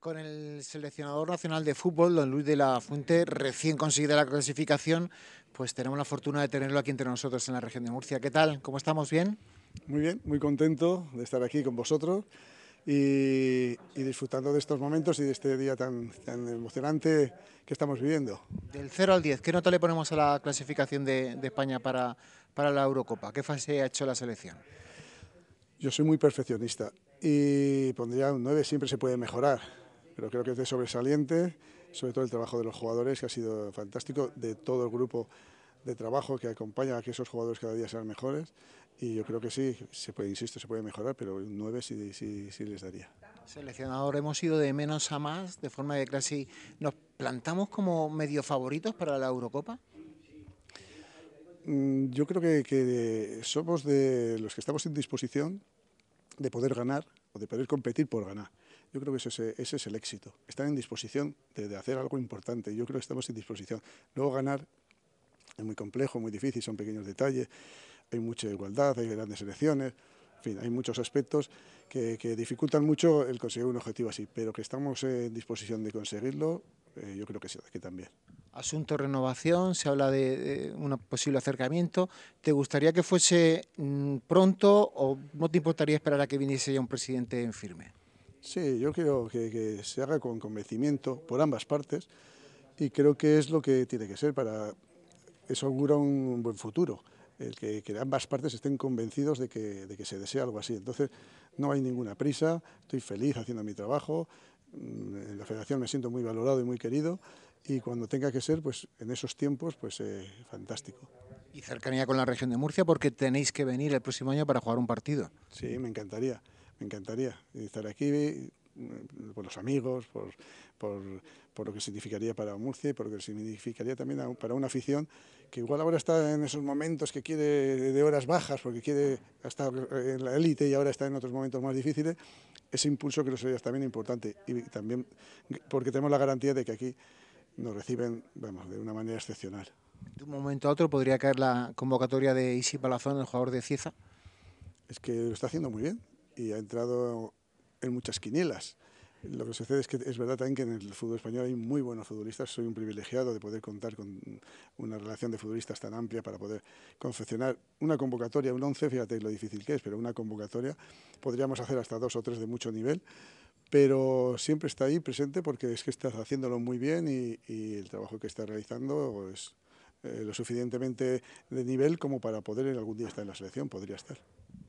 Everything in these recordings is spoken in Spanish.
con el seleccionador nacional de fútbol, don Luis de la Fuente, recién conseguida la clasificación, pues tenemos la fortuna de tenerlo aquí entre nosotros en la región de Murcia. ¿Qué tal? ¿Cómo estamos? ¿Bien? Muy bien, muy contento de estar aquí con vosotros y, disfrutando de estos momentos y de este día tan, emocionante que estamos viviendo. Del 0 al 10, ¿qué nota le ponemos a la clasificación de, España para, para la Eurocopa? ¿Qué fase ha hecho la selección? Yo soy muy perfeccionista y pondría un 9, siempre se puede mejorar pero creo que es de sobresaliente, sobre todo el trabajo de los jugadores, que ha sido fantástico, de todo el grupo de trabajo que acompaña a que esos jugadores cada día sean mejores. Y yo creo que sí, se puede, insisto, se puede mejorar, pero nueve sí, les daría. Seleccionador, hemos ido de menos a más, de forma que casi nos plantamos como medio favoritos para la Eurocopa. Mm, yo creo que, que somos de los que estamos en disposición de poder ganar o de poder competir por ganar. Yo creo que ese, es el éxito. Están en disposición de, hacer algo importante. Yo creo que estamos en disposición. Luego ganar es muy complejo, muy difícil, son pequeños detalles. Hay mucha igualdad, hay grandes elecciones. En fin, hay muchos aspectos que, dificultan mucho el conseguir un objetivo así, pero que estamos en disposición de conseguirlo, eh, yo creo que sí, que también. Asunto renovación, se habla de, de, un posible acercamiento. ¿Te gustaría que fuese mm, pronto o no te importaría esperar a que viniese ya un presidente en firme? Sí, yo creo que, se haga con convencimiento por ambas partes y creo que es lo que tiene que ser para eso augura un buen futuro, el que, ambas partes estén convencidos de que, de que se desea algo así. Entonces no hay ninguna prisa, estoy feliz haciendo mi trabajo, mm, en la federación me siento muy valorado y muy querido y cuando tenga que ser, pues en esos tiempos, pues eh, fantástico. Y cercanía con la región de Murcia porque tenéis que venir el próximo año para jugar un partido. Sí, me encantaría me encantaría estar aquí mm, por los amigos, por, lo que significaría para Murcia y por lo que significaría también para una afición que igual ahora está en esos momentos que quiere de horas bajas, porque quiere estar en la élite y ahora está en otros momentos más difíciles, ese impulso creo que sería también importante y también porque tenemos la garantía de que aquí nos reciben vamos, de una manera excepcional. De un momento a otro podría caer la convocatoria de Isi Palazón, el jugador de Cieza. Es que lo está haciendo muy bien y ha entrado en muchas quinielas. Lo que sucede es que es verdad también que en el fútbol español hay muy buenos futbolistas. Soy un privilegiado de poder contar con una relación de futbolistas tan amplia para poder confeccionar una convocatoria, un 11, fíjate lo difícil que es, pero una convocatoria podríamos hacer hasta dos o tres de mucho nivel, pero siempre está ahí presente porque es que estás haciéndolo muy bien y, el trabajo que estás realizando es eh, lo suficientemente de nivel como para poder en algún día estar en la selección, podría estar.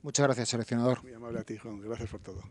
Muchas gracias, seleccionador. Muy amable a ti, Gracias por todo.